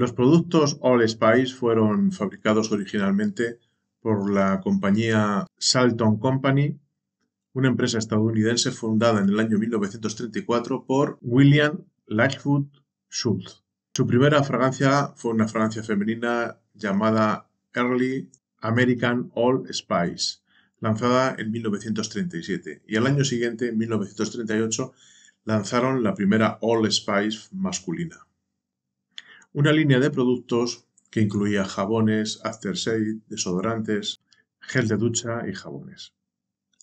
Los productos All Spice fueron fabricados originalmente por la compañía Salton Company, una empresa estadounidense fundada en el año 1934 por William Lightfoot Schultz. Su primera fragancia fue una fragancia femenina llamada Early American All Spice, lanzada en 1937, y al año siguiente, en 1938, lanzaron la primera All Spice masculina una línea de productos que incluía jabones, aftershave, desodorantes, gel de ducha y jabones.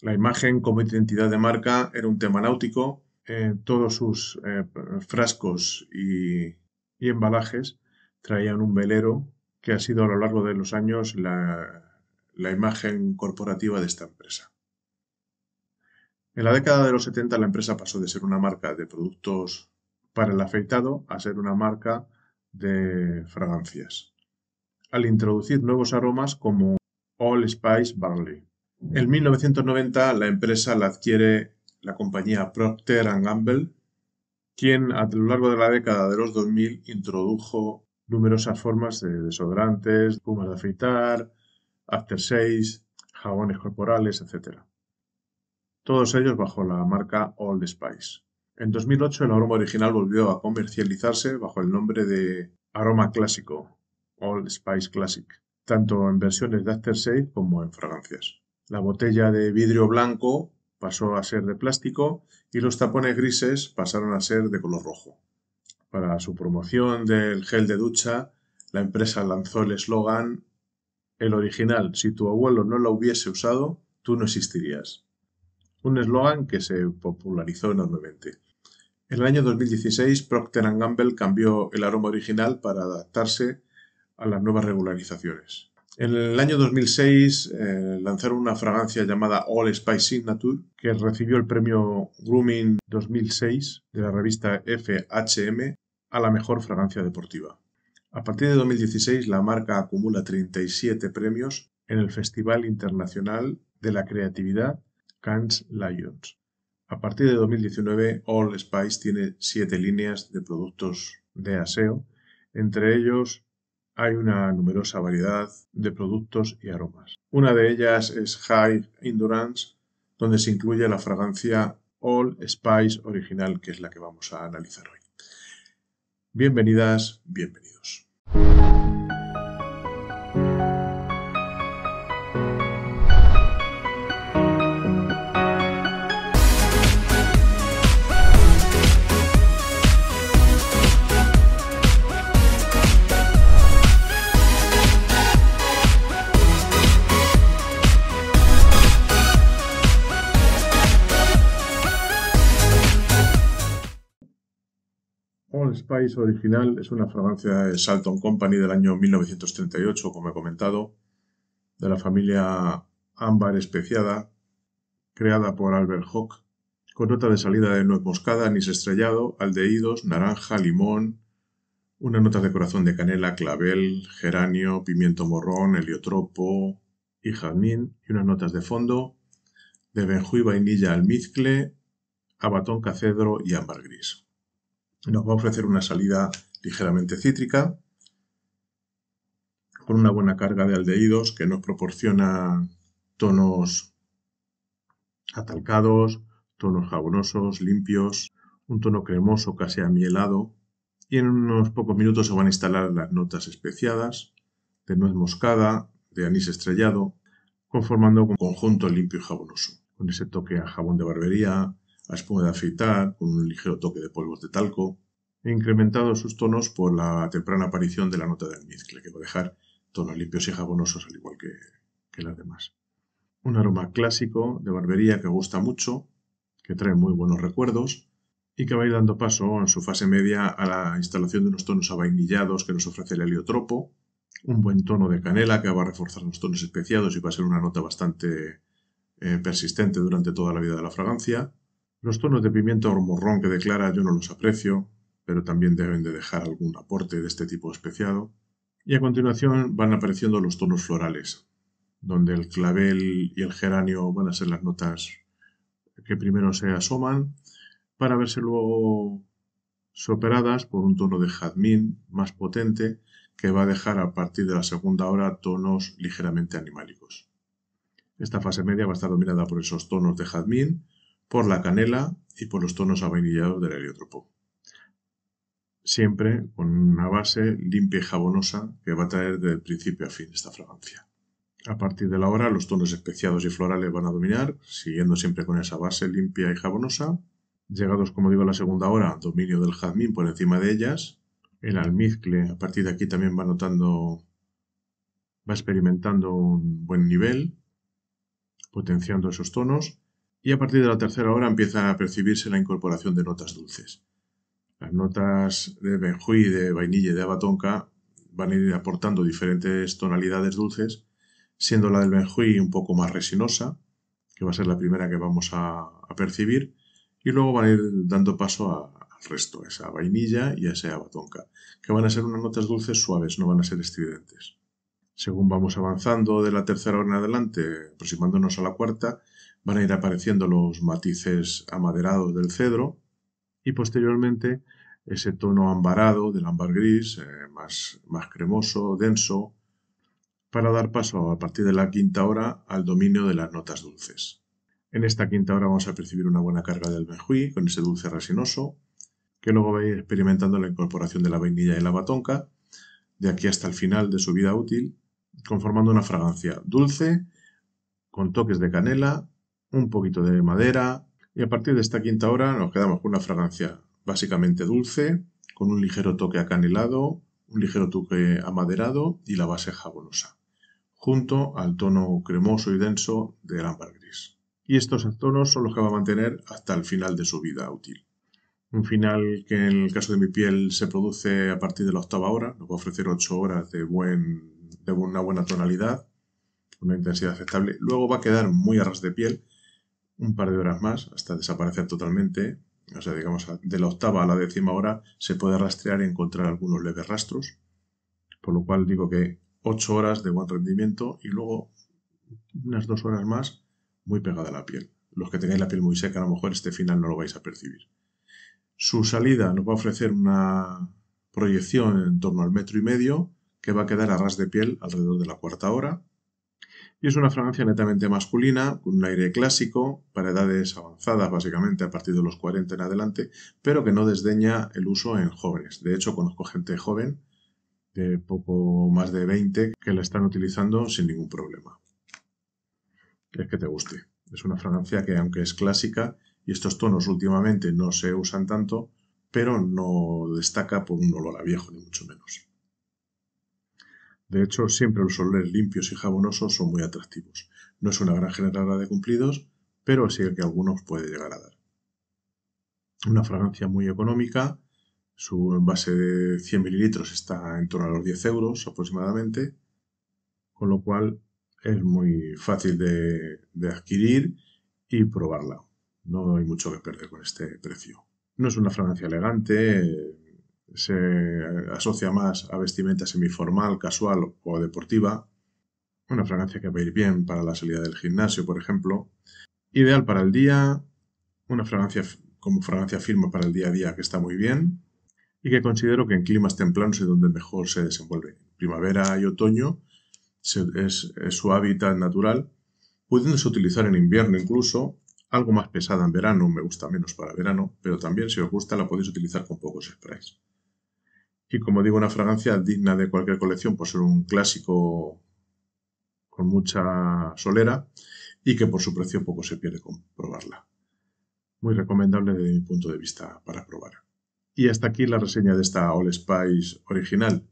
La imagen como identidad de marca era un tema náutico. Eh, todos sus eh, frascos y, embalajes traían un velero que ha sido a lo largo de los años la, la imagen corporativa de esta empresa. En la década de los 70 la empresa pasó de ser una marca de productos para el afeitado a ser una marca de fragancias, al introducir nuevos aromas como All Spice Barley. En 1990 la empresa la adquiere la compañía Procter Gamble, quien a lo largo de la década de los 2000 introdujo numerosas formas de desodorantes, pumas de afeitar, after jabones corporales, etc. Todos ellos bajo la marca All Spice. En 2008 el aroma original volvió a comercializarse bajo el nombre de aroma clásico, All Spice Classic, tanto en versiones de aftershave como en fragancias. La botella de vidrio blanco pasó a ser de plástico y los tapones grises pasaron a ser de color rojo. Para su promoción del gel de ducha, la empresa lanzó el eslogan El original, si tu abuelo no lo hubiese usado, tú no existirías. Un eslogan que se popularizó enormemente. En el año 2016, Procter Gamble cambió el aroma original para adaptarse a las nuevas regularizaciones. En el año 2006 eh, lanzaron una fragancia llamada All Spice Signature que recibió el premio Grooming 2006 de la revista FHM a la mejor fragancia deportiva. A partir de 2016 la marca acumula 37 premios en el Festival Internacional de la Creatividad Cannes Lions. A partir de 2019, All Spice tiene siete líneas de productos de aseo. Entre ellos hay una numerosa variedad de productos y aromas. Una de ellas es High Endurance, donde se incluye la fragancia All Spice original, que es la que vamos a analizar hoy. Bienvenidas, bienvenidos. Spice original es una fragancia de Salton Company del año 1938, como he comentado, de la familia ámbar especiada, creada por Albert Hock, con nota de salida de nuez moscada, anís estrellado, aldehídos, naranja, limón, una nota de corazón de canela, clavel, geranio, pimiento morrón, heliotropo y jazmín, y unas notas de fondo de benjuí, vainilla, almizcle, abatón cacedro y ámbar gris nos va a ofrecer una salida ligeramente cítrica, con una buena carga de aldehídos que nos proporciona tonos atalcados, tonos jabonosos, limpios, un tono cremoso casi amielado y en unos pocos minutos se van a instalar las notas especiadas de nuez moscada, de anís estrellado, conformando un conjunto limpio y jabonoso, con ese toque a jabón de barbería, espuma de afeitar con un ligero toque de polvos de talco, e incrementado sus tonos por la temprana aparición de la nota de almizcle, que va a dejar tonos limpios y jabonosos al igual que, las demás. Un aroma clásico de barbería que gusta mucho, que trae muy buenos recuerdos y que va a ir dando paso en su fase media a la instalación de unos tonos avainillados que nos ofrece el heliotropo, un buen tono de canela que va a reforzar los tonos especiados y va a ser una nota bastante eh, persistente durante toda la vida de la fragancia, los tonos de pimienta o morrón que declara yo no los aprecio, pero también deben de dejar algún aporte de este tipo especiado. Y a continuación van apareciendo los tonos florales, donde el clavel y el geranio van a ser las notas que primero se asoman, para verse luego superadas por un tono de jazmín más potente que va a dejar a partir de la segunda hora tonos ligeramente animálicos. Esta fase media va a estar dominada por esos tonos de jazmín, por la canela y por los tonos avenillados del heliotropo. Siempre con una base limpia y jabonosa que va a traer el principio a fin esta fragancia. A partir de la hora los tonos especiados y florales van a dominar, siguiendo siempre con esa base limpia y jabonosa. Llegados, como digo, a la segunda hora, dominio del jazmín por encima de ellas. El almizcle, a partir de aquí también va notando, va experimentando un buen nivel, potenciando esos tonos y a partir de la tercera hora empieza a percibirse la incorporación de notas dulces. Las notas de benjuí, de vainilla y de abatonca van a ir aportando diferentes tonalidades dulces, siendo la del benjuí un poco más resinosa, que va a ser la primera que vamos a, percibir, y luego van a ir dando paso al resto, a esa vainilla y a esa abatonca, que van a ser unas notas dulces suaves, no van a ser estridentes según vamos avanzando de la tercera hora en adelante, aproximándonos a la cuarta, van a ir apareciendo los matices amaderados del cedro y posteriormente ese tono ambarado del ámbar gris, eh, más, más cremoso, denso, para dar paso a partir de la quinta hora al dominio de las notas dulces. En esta quinta hora vamos a percibir una buena carga del benjuí con ese dulce resinoso, que luego va a ir experimentando la incorporación de la vainilla y la batonca, de aquí hasta el final de su vida útil, conformando una fragancia dulce, con toques de canela, un poquito de madera, y a partir de esta quinta hora nos quedamos con una fragancia básicamente dulce, con un ligero toque acanelado, un ligero toque amaderado y la base jabonosa, junto al tono cremoso y denso del ámbar gris. Y estos tonos son los que va a mantener hasta el final de su vida útil. Un final que en el caso de mi piel se produce a partir de la octava hora, nos va a ofrecer 8 horas de buen de una buena tonalidad, una intensidad aceptable. Luego va a quedar muy a ras de piel un par de horas más hasta desaparecer totalmente. O sea, digamos, de la octava a la décima hora se puede rastrear y encontrar algunos leves rastros. Por lo cual digo que 8 horas de buen rendimiento y luego unas 2 horas más muy pegada a la piel. Los que tengáis la piel muy seca, a lo mejor este final no lo vais a percibir. Su salida nos va a ofrecer una proyección en torno al metro y medio que va a quedar a ras de piel alrededor de la cuarta hora. Y es una fragancia netamente masculina, con un aire clásico, para edades avanzadas básicamente a partir de los 40 en adelante, pero que no desdeña el uso en jóvenes. De hecho, conozco gente joven de poco más de 20 que la están utilizando sin ningún problema. Es que te guste. Es una fragancia que aunque es clásica y estos tonos últimamente no se usan tanto, pero no destaca por un olor a viejo, ni mucho menos. De hecho, siempre los olores limpios y jabonosos son muy atractivos. No es una gran generadora de cumplidos, pero sí que algunos puede llegar a dar. Una fragancia muy económica, su envase de 100 mililitros está en torno a los 10 euros aproximadamente, con lo cual es muy fácil de adquirir y probarla. No hay mucho que perder con este precio. No es una fragancia elegante, se asocia más a vestimenta semiformal, casual o deportiva. Una fragancia que va a ir bien para la salida del gimnasio, por ejemplo. Ideal para el día. Una fragancia como fragancia firma para el día a día que está muy bien. Y que considero que en climas templanos es donde mejor se desenvuelve. Primavera y otoño es, su hábitat natural, pudiéndose utilizar en invierno incluso, algo más pesada en verano, me gusta menos para verano, pero también si os gusta la podéis utilizar con pocos sprays. Y como digo, una fragancia digna de cualquier colección por ser un clásico con mucha solera y que por su precio poco se pierde con probarla. Muy recomendable desde mi punto de vista para probar. Y hasta aquí la reseña de esta All Spice original.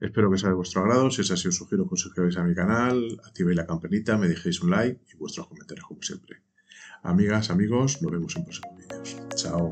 Espero que sea de vuestro agrado. Si es así, os sugiero que os suscribáis a mi canal, activéis la campanita, me dejéis un like y vuestros comentarios como siempre. Amigas, amigos, nos vemos en próximos vídeos. Chao.